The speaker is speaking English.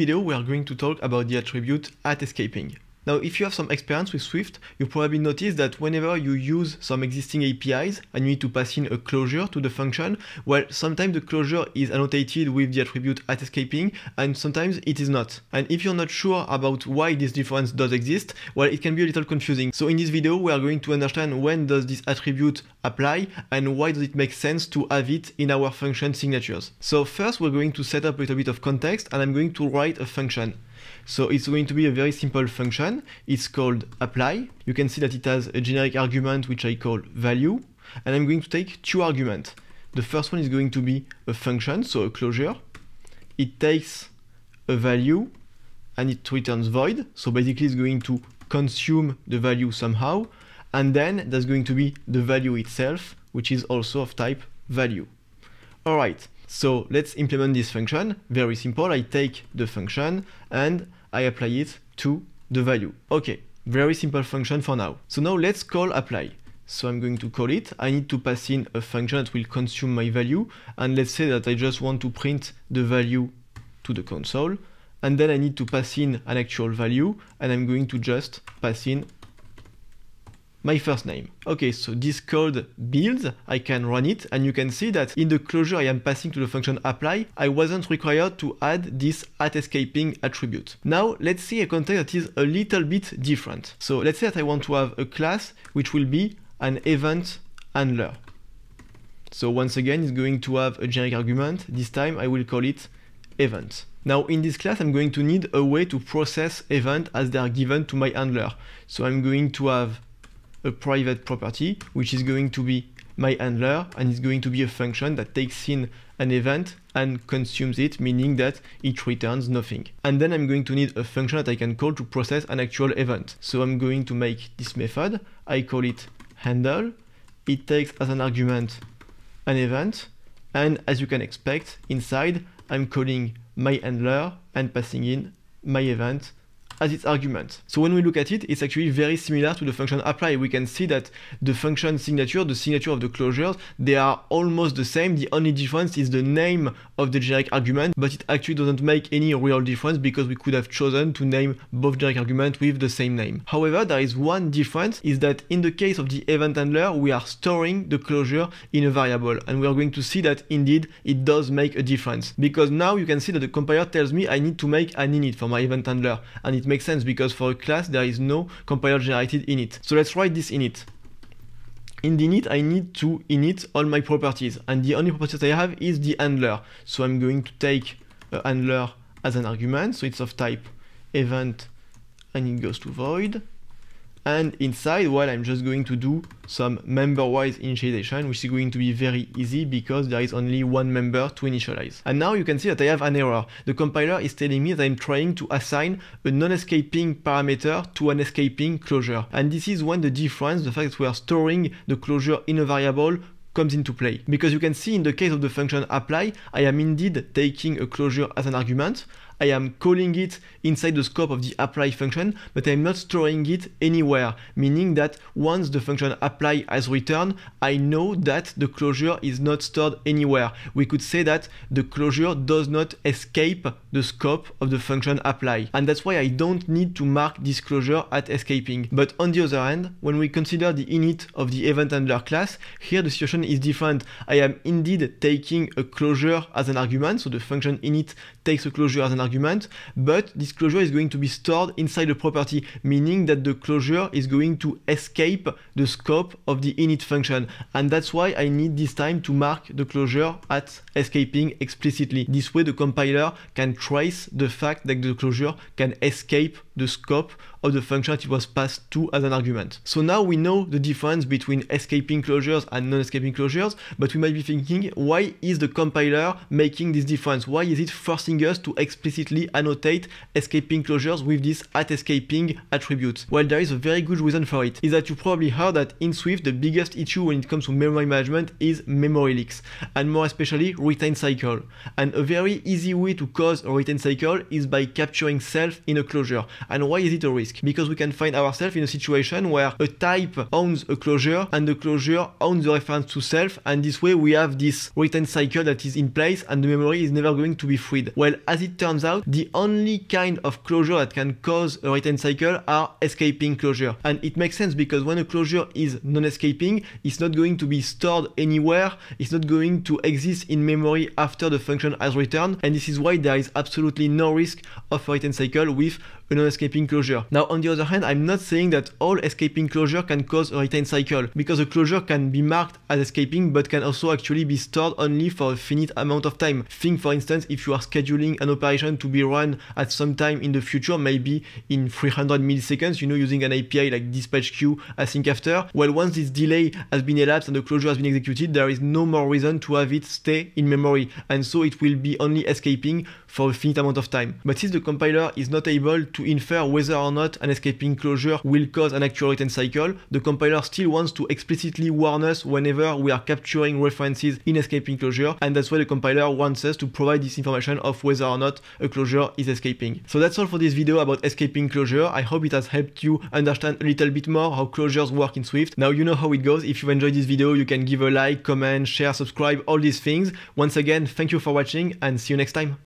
video, we are going to talk about the attribute at escaping. Now, if you have some experience with Swift, you probably notice that whenever you use some existing APIs and you need to pass in a closure to the function, well, sometimes the closure is annotated with the attribute at escaping and sometimes it is not. And if you're not sure about why this difference does exist, well, it can be a little confusing. So in this video, we are going to understand when does this attribute apply and why does it make sense to have it in our function signatures. So first, we're going to set up a little bit of context and I'm going to write a function. So it's going to be a very simple function. It's called apply. You can see that it has a generic argument which I call value. And I'm going to take two arguments. The first one is going to be a function, so a closure. It takes a value and it returns void. So basically it's going to consume the value somehow. And then there's going to be the value itself, which is also of type value. All right, so let's implement this function. Very simple, I take the function and I apply it to the value. Okay, very simple function for now. So now let's call apply. So I'm going to call it. I need to pass in a function that will consume my value. And let's say that I just want to print the value to the console. And then I need to pass in an actual value. And I'm going to just pass in my first name. Okay, so this code builds, I can run it, and you can see that in the closure I am passing to the function apply, I wasn't required to add this at escaping attribute. Now let's see a context that is a little bit different. So let's say that I want to have a class which will be an event handler. So once again, it's going to have a generic argument. This time I will call it event. Now in this class, I'm going to need a way to process event as they are given to my handler. So I'm going to have a private property, which is going to be my handler, and it's going to be a function that takes in an event and consumes it, meaning that it returns nothing. And then I'm going to need a function that I can call to process an actual event. So I'm going to make this method. I call it handle. It takes as an argument an event. And as you can expect, inside, I'm calling my handler and passing in my event as its argument. So when we look at it, it's actually very similar to the function apply. We can see that the function signature, the signature of the closures, they are almost the same. The only difference is the name of the generic argument, but it actually doesn't make any real difference because we could have chosen to name both generic arguments with the same name. However, there is one difference is that in the case of the event handler, we are storing the closure in a variable. And we are going to see that indeed it does make a difference because now you can see that the compiler tells me I need to make an init for my event handler and it makes sense because for a class there is no compiler generated init. So let's write this init. In the init, I need to init all my properties, and the only property I have is the handler. So I'm going to take a handler as an argument, so it's of type event, and it goes to void and inside well I'm just going to do some member wise initialization which is going to be very easy because there is only one member to initialize. And now you can see that I have an error. The compiler is telling me that I'm trying to assign a non-escaping parameter to an escaping closure and this is when the difference the fact that we are storing the closure in a variable comes into play. Because you can see in the case of the function apply, I am indeed taking a closure as an argument. I am calling it inside the scope of the apply function, but I'm not storing it anywhere, meaning that once the function apply has returned, I know that the closure is not stored anywhere. We could say that the closure does not escape the scope of the function apply. And that's why I don't need to mark this closure at escaping. But on the other hand, when we consider the init of the event handler class, here the situation is different. I am indeed taking a closure as an argument, so the function init takes a closure as an argument, but this closure is going to be stored inside the property, meaning that the closure is going to escape the scope of the init function. And that's why I need this time to mark the closure at escaping explicitly. This way the compiler can trace the fact that the closure can escape the scope of the function that it was passed to as an argument. So now we know the difference between escaping closures and non-escaping closures, but we might be thinking, why is the compiler making this difference? Why is it forcing us to explicitly annotate escaping closures with this at escaping attribute? Well, there is a very good reason for it, is that you probably heard that in Swift, the biggest issue when it comes to memory management is memory leaks, and more especially retain cycle. And a very easy way to cause a retain cycle is by capturing self in a closure. And why is it a risk? Because we can find ourselves in a situation where a type owns a closure and the closure owns the reference to self and this way we have this written cycle that is in place and the memory is never going to be freed. Well, as it turns out, the only kind of closure that can cause a written cycle are escaping closure. And it makes sense because when a closure is non-escaping, it's not going to be stored anywhere, it's not going to exist in memory after the function has returned and this is why there is absolutely no risk of a written cycle with a non escaping closure. Now on the other hand, I'm not saying that all escaping closure can cause a retain cycle, because a closure can be marked as escaping but can also actually be stored only for a finite amount of time. Think for instance if you are scheduling an operation to be run at some time in the future, maybe in 300 milliseconds, you know, using an API like dispatch queue async after. Well, once this delay has been elapsed and the closure has been executed, there is no more reason to have it stay in memory. And so it will be only escaping for a finite amount of time. But since the compiler is not able to infer whether or not an escaping closure will cause an actual return cycle, the compiler still wants to explicitly warn us whenever we are capturing references in escaping closure, and that's why the compiler wants us to provide this information of whether or not a closure is escaping. So that's all for this video about escaping closure. I hope it has helped you understand a little bit more how closures work in Swift. Now you know how it goes. If you enjoyed this video, you can give a like, comment, share, subscribe, all these things. Once again, thank you for watching and see you next time.